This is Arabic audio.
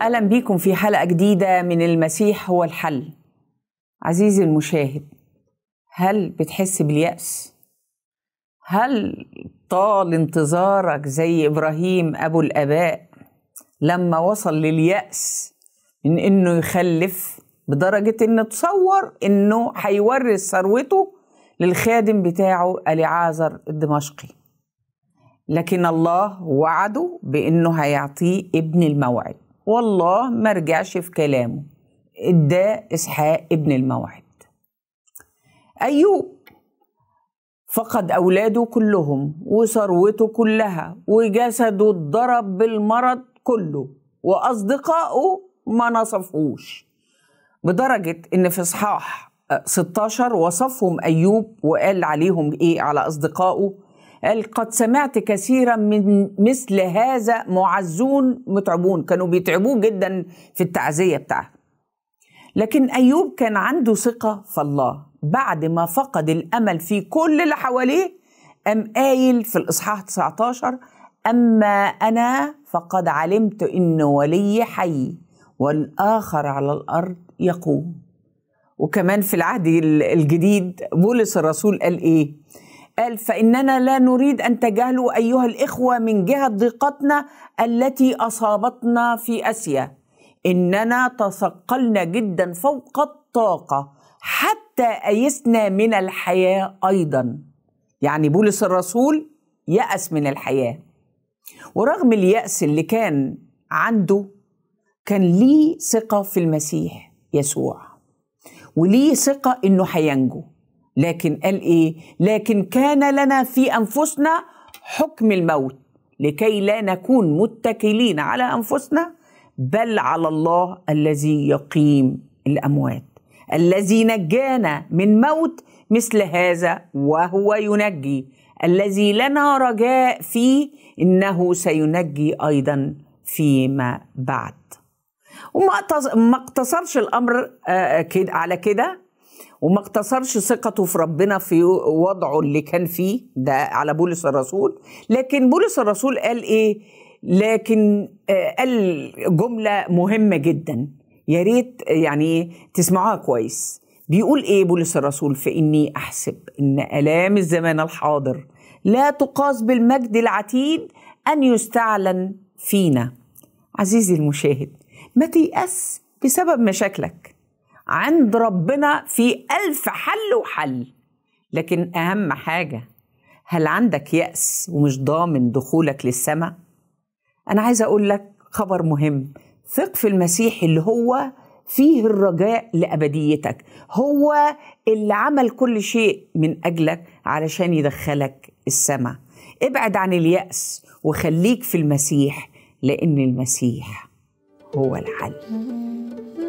اهلا بيكم في حلقه جديده من المسيح هو الحل عزيزي المشاهد هل بتحس بالياس هل طال انتظارك زي ابراهيم ابو الاباء لما وصل للياس من انه يخلف بدرجه انه تصور انه هيورث ثروته للخادم بتاعه اليعازر الدمشقي لكن الله وعده بانه هيعطيه ابن الموعد والله ما رجعش في كلامه اداه اسحاق ابن الموعد ايوب فقد اولاده كلهم وثروته كلها وجسده اتضرب بالمرض كله واصدقائه ما نصفوش بدرجه ان في اصحاح 16 وصفهم ايوب وقال عليهم ايه على اصدقائه قد سمعت كثيرا من مثل هذا معزون متعبون كانوا بيتعبوه جدا في التعزية بتاعه لكن أيوب كان عنده ثقة في الله بعد ما فقد الأمل في كل اللي حواليه أم قايل في الإصحاح 19 أما أنا فقد علمت إن ولي حي والآخر على الأرض يقوم وكمان في العهد الجديد بولس الرسول قال إيه قال فإننا لا نريد أن تجهلوا أيها الإخوة من جهة ضيقتنا التي أصابتنا في آسيا إننا تثقلنا جدا فوق الطاقة حتى أيسنا من الحياة أيضا يعني بولس الرسول يأس من الحياة ورغم اليأس اللي كان عنده كان ليه ثقة في المسيح يسوع وليه ثقة إنه هينجو لكن قال ايه لكن كان لنا في انفسنا حكم الموت لكي لا نكون متكلين على انفسنا بل على الله الذي يقيم الاموات الذي نجانا من موت مثل هذا وهو ينجي الذي لنا رجاء فيه انه سينجي ايضا فيما بعد وما اقتصرش الامر آه، على كده وما اقتصرش ثقته في ربنا في وضعه اللي كان فيه ده على بولس الرسول لكن بولس الرسول قال ايه لكن آه، قال جملة مهمة جدا يا ريت يعني إيه؟ تسمعوها كويس بيقول ايه بولس الرسول فاني احسب ان الام الزمان الحاضر لا تقاس بالمجد العتيد ان يستعلن فينا عزيزي المشاهد ما تيأس بسبب مشاكلك عند ربنا في ألف حل وحل لكن أهم حاجة هل عندك يأس ومش ضامن دخولك للسماء؟ أنا عايز أقول لك خبر مهم ثق في المسيح اللي هو فيه الرجاء لأبديتك هو اللي عمل كل شيء من أجلك علشان يدخلك السماء ابعد عن اليأس وخليك في المسيح لأن المسيح هو الحل